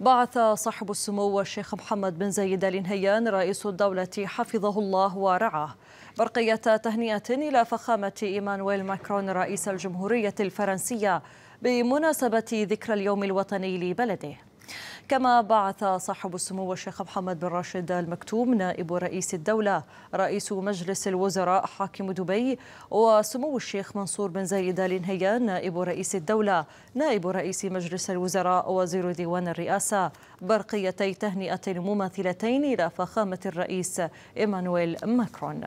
بعث صاحب السمو الشيخ محمد بن زايد آل نهيان رئيس الدولة حفظه الله ورعاه برقية تهنئة إلى فخامة إيمانويل ماكرون رئيس الجمهورية الفرنسية بمناسبة ذكرى اليوم الوطني لبلده كما بعث صاحب السمو الشيخ محمد بن راشد المكتوم نائب رئيس الدولة رئيس مجلس الوزراء حاكم دبي وسمو الشيخ منصور بن زايد آل نهيان نائب رئيس الدولة نائب رئيس مجلس الوزراء وزير ديوان الرئاسة برقيتي تهنئة مماثلتين إلى فخامة الرئيس إيمانويل ماكرون